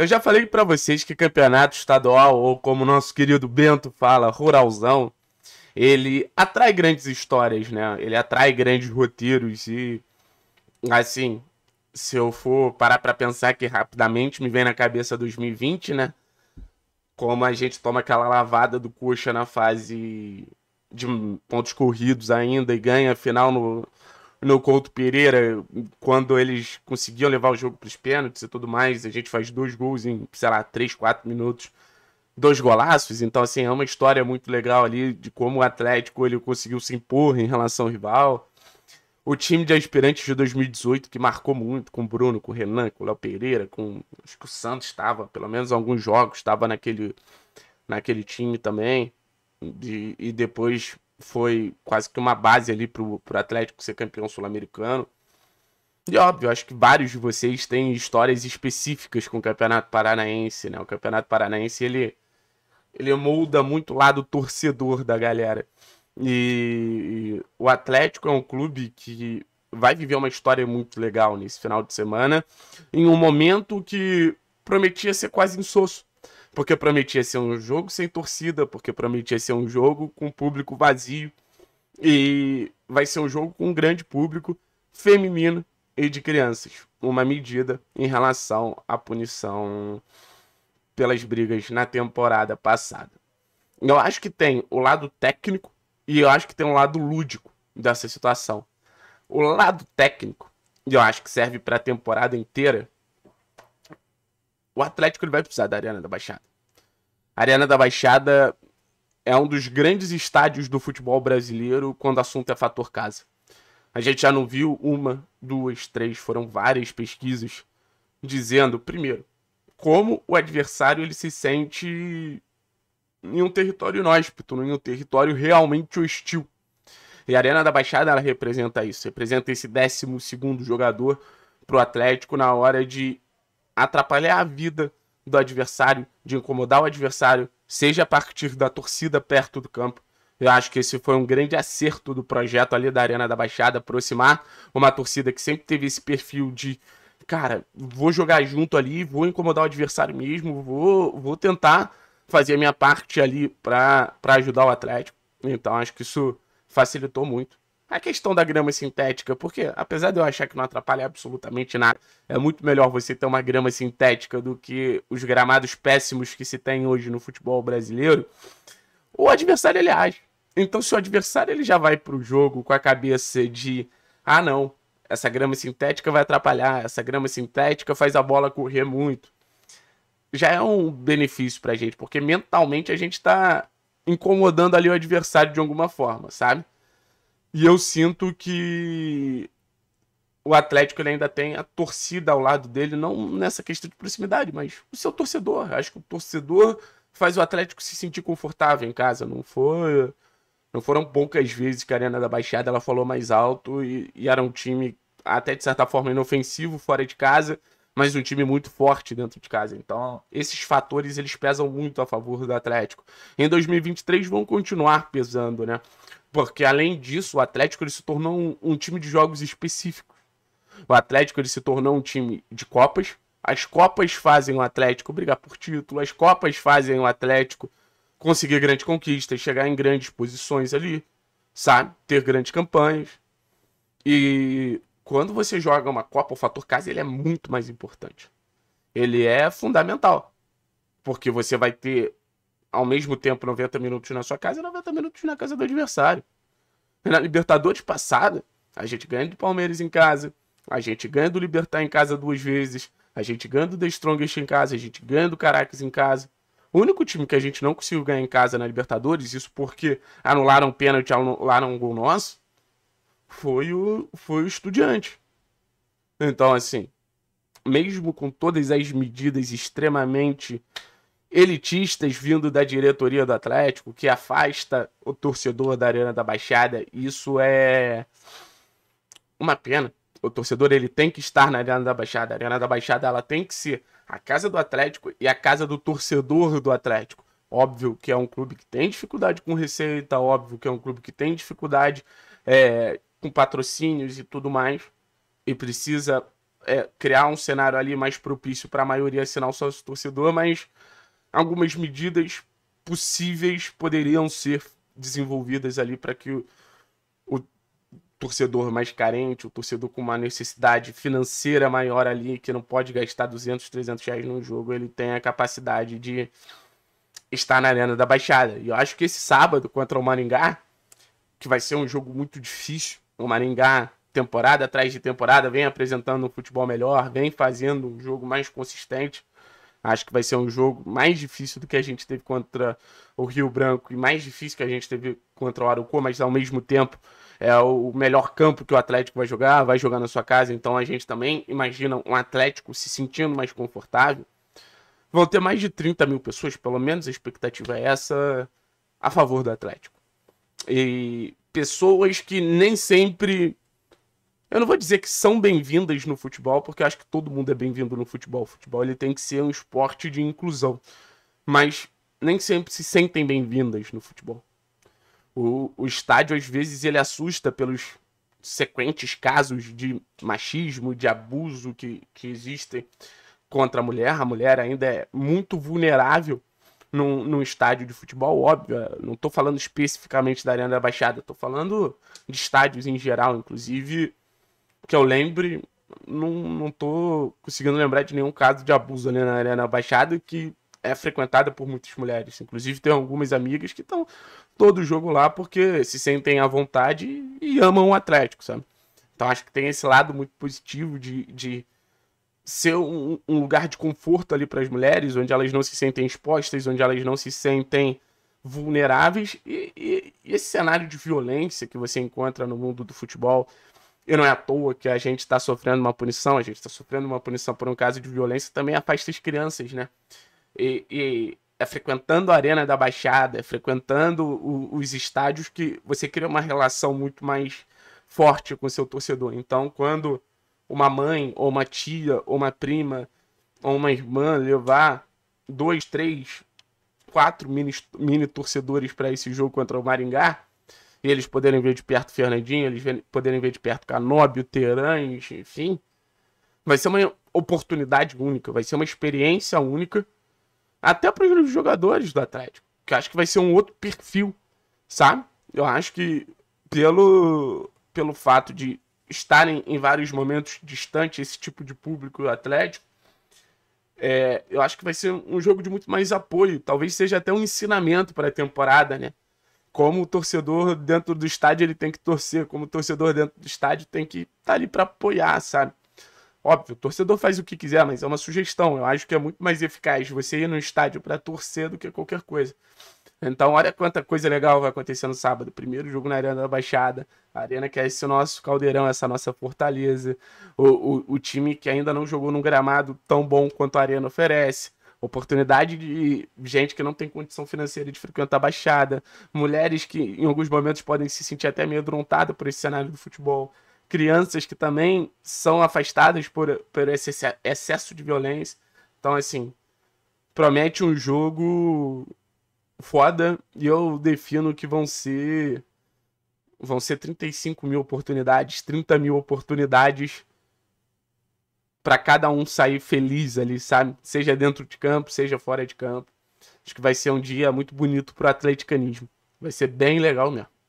Eu já falei para vocês que campeonato estadual, ou como nosso querido Bento fala, ruralzão, ele atrai grandes histórias, né? Ele atrai grandes roteiros e, assim, se eu for parar para pensar que rapidamente me vem na cabeça 2020, né? Como a gente toma aquela lavada do coxa na fase de pontos corridos ainda e ganha a final no, no Couto Pereira, quando eles conseguiam levar o jogo para os pênaltis e tudo mais, a gente faz dois gols em, sei lá, três quatro minutos, dois golaços. Então, assim, é uma história muito legal ali de como o Atlético ele conseguiu se impor em relação ao rival. O time de aspirantes de 2018, que marcou muito, com o Bruno, com o Renan, com o Léo Pereira, com. Acho que o Santos estava, pelo menos alguns jogos, estava naquele, naquele time também. e depois foi quase que uma base ali pro, pro Atlético ser campeão sul-americano. E óbvio, acho que vários de vocês têm histórias específicas com o Campeonato Paranaense, né? O Campeonato Paranaense, ele, ele molda muito o lado torcedor da galera. E, e o Atlético é um clube que vai viver uma história muito legal nesse final de semana, em um momento que prometia ser quase insosso porque prometia ser um jogo sem torcida, porque prometia ser um jogo com público vazio e vai ser um jogo com um grande público feminino e de crianças. Uma medida em relação à punição pelas brigas na temporada passada. Eu acho que tem o lado técnico e eu acho que tem o lado lúdico dessa situação. O lado técnico, eu acho que serve para a temporada inteira, o Atlético ele vai precisar da Arena da Baixada. A Arena da Baixada é um dos grandes estádios do futebol brasileiro quando o assunto é fator casa. A gente já não viu uma, duas, três, foram várias pesquisas dizendo, primeiro, como o adversário ele se sente em um território inóspito, em um território realmente hostil. E a Arena da Baixada ela representa isso, representa esse 12 segundo jogador para o Atlético na hora de atrapalhar a vida do adversário, de incomodar o adversário, seja a partir da torcida perto do campo. Eu acho que esse foi um grande acerto do projeto ali da Arena da Baixada, aproximar uma torcida que sempre teve esse perfil de, cara, vou jogar junto ali, vou incomodar o adversário mesmo, vou, vou tentar fazer a minha parte ali para ajudar o Atlético. Então acho que isso facilitou muito. A questão da grama sintética, porque apesar de eu achar que não atrapalha absolutamente nada, é muito melhor você ter uma grama sintética do que os gramados péssimos que se tem hoje no futebol brasileiro. O adversário ele age. Então, se o adversário ele já vai para o jogo com a cabeça de ah não, essa grama sintética vai atrapalhar, essa grama sintética faz a bola correr muito, já é um benefício para a gente, porque mentalmente a gente está incomodando ali o adversário de alguma forma, sabe? E eu sinto que o Atlético ainda tem a torcida ao lado dele, não nessa questão de proximidade, mas o seu torcedor. Acho que o torcedor faz o Atlético se sentir confortável em casa. Não foi. Não foram poucas vezes que a Arena da Baixada ela falou mais alto e, e era um time até de certa forma inofensivo fora de casa mas um time muito forte dentro de casa. Então, esses fatores eles pesam muito a favor do Atlético. Em 2023 vão continuar pesando, né? Porque além disso, o Atlético ele se tornou um, um time de jogos específicos. O Atlético ele se tornou um time de copas. As copas fazem o Atlético brigar por título, as copas fazem o Atlético conseguir grandes conquistas, chegar em grandes posições ali, sabe? Ter grandes campanhas. E quando você joga uma Copa, o fator casa ele é muito mais importante. Ele é fundamental. Porque você vai ter, ao mesmo tempo, 90 minutos na sua casa e 90 minutos na casa do adversário. Na Libertadores passada, a gente ganha do Palmeiras em casa, a gente ganha do Libertar em casa duas vezes, a gente ganha do The Strongest em casa, a gente ganha do Caracas em casa. O único time que a gente não conseguiu ganhar em casa na Libertadores, isso porque anularam um pênalti, anularam um gol nosso, foi o, foi o Estudiante. Então, assim, mesmo com todas as medidas extremamente elitistas vindo da diretoria do Atlético, que afasta o torcedor da Arena da Baixada, isso é uma pena. O torcedor ele tem que estar na Arena da Baixada. A Arena da Baixada ela tem que ser a casa do Atlético e a casa do torcedor do Atlético. Óbvio que é um clube que tem dificuldade com receita, óbvio que é um clube que tem dificuldade é, com patrocínios e tudo mais, e precisa é, criar um cenário ali mais propício para a maioria assinar o sócio torcedor, mas algumas medidas possíveis poderiam ser desenvolvidas ali para que o, o, torcedor mais carente, o torcedor com uma necessidade financeira maior ali, que não pode gastar 200, 300 reais num jogo, ele tenha a capacidade de estar na Arena da Baixada. E eu acho que esse sábado contra o Maringá, que vai ser um jogo muito difícil, o Maringá, temporada atrás de temporada, vem apresentando um futebol melhor, vem fazendo um jogo mais consistente. Acho que vai ser um jogo mais difícil do que a gente teve contra o Rio Branco e mais difícil que a gente teve contra o Arucô, mas ao mesmo tempo é o melhor campo que o Atlético vai jogar, vai jogar na sua casa, então a gente também imagina um Atlético se sentindo mais confortável. Vão ter mais de 30 mil pessoas, pelo menos a expectativa é essa, a favor do Atlético. E pessoas que nem sempre. Eu não vou dizer que são bem-vindas no futebol, porque acho que todo mundo é bem-vindo no futebol. O futebol ele tem que ser um esporte de inclusão. Mas nem sempre se sentem bem-vindas no futebol. O, o estádio, às vezes, ele assusta pelos sequentes casos de machismo, de abuso que, que existem contra a mulher. A mulher ainda é muito vulnerável num, num estádio de futebol, óbvio, é, não estou falando especificamente da Arena da Baixada, estou falando de estádios em geral, inclusive, que eu lembre, não, não tô conseguindo lembrar de nenhum caso de abuso ali na Arena da Baixada que é frequentada por muitas mulheres. Inclusive, tem algumas amigas que estão todo jogo lá porque se sentem à vontade e amam o Atlético, sabe? Então, acho que tem esse lado muito positivo de, de ser um, um lugar de conforto ali para as mulheres, onde elas não se sentem expostas, onde elas não se sentem vulneráveis. E, e, e esse cenário de violência que você encontra no mundo do futebol, e não é à toa que a gente está sofrendo uma punição, a gente está sofrendo uma punição por um caso de violência, também afasta as crianças, né? E, e é frequentando a Arena da Baixada, é frequentando o, os estádios que você cria uma relação muito mais forte com o seu torcedor. Então, quando uma mãe, ou uma tia, ou uma prima, ou uma irmã levar dois, três, quatro mini, mini torcedores para esse jogo contra o Maringá, e eles poderem ver de perto o Fernandinho, eles poderem ver de perto o Canóbio, Terães, enfim, vai ser uma oportunidade única, vai ser uma experiência única, até para os jogadores do Atlético, que eu acho que vai ser um outro perfil, sabe? Eu acho que pelo, pelo fato de estarem em vários momentos distantes esse tipo de público atlético, é, eu acho que vai ser um jogo de muito mais apoio. Talvez seja até um ensinamento para a temporada, né? Como o torcedor dentro do estádio ele tem que torcer, como o torcedor dentro do estádio tem que estar tá ali para apoiar, sabe? Óbvio, o torcedor faz o que quiser, mas é uma sugestão. Eu acho que é muito mais eficaz você ir no estádio para torcer do que qualquer coisa. Então, olha quanta coisa legal vai acontecer no sábado. Primeiro jogo na Arena da Baixada. A Arena que é esse nosso caldeirão, essa nossa fortaleza. O, o, o time que ainda não jogou num gramado tão bom quanto a Arena oferece. Oportunidade de gente que não tem condição financeira de frequentar a Baixada. Mulheres que em alguns momentos podem se sentir até amedrontadas por esse cenário do futebol. Crianças que também são afastadas por, por esse excesso de violência. Então, assim, promete um jogo foda e eu defino que vão ser. Vão ser 35 mil oportunidades, 30 mil oportunidades para cada um sair feliz ali, sabe? Seja dentro de campo, seja fora de campo. Acho que vai ser um dia muito bonito pro atleticanismo. Vai ser bem legal mesmo.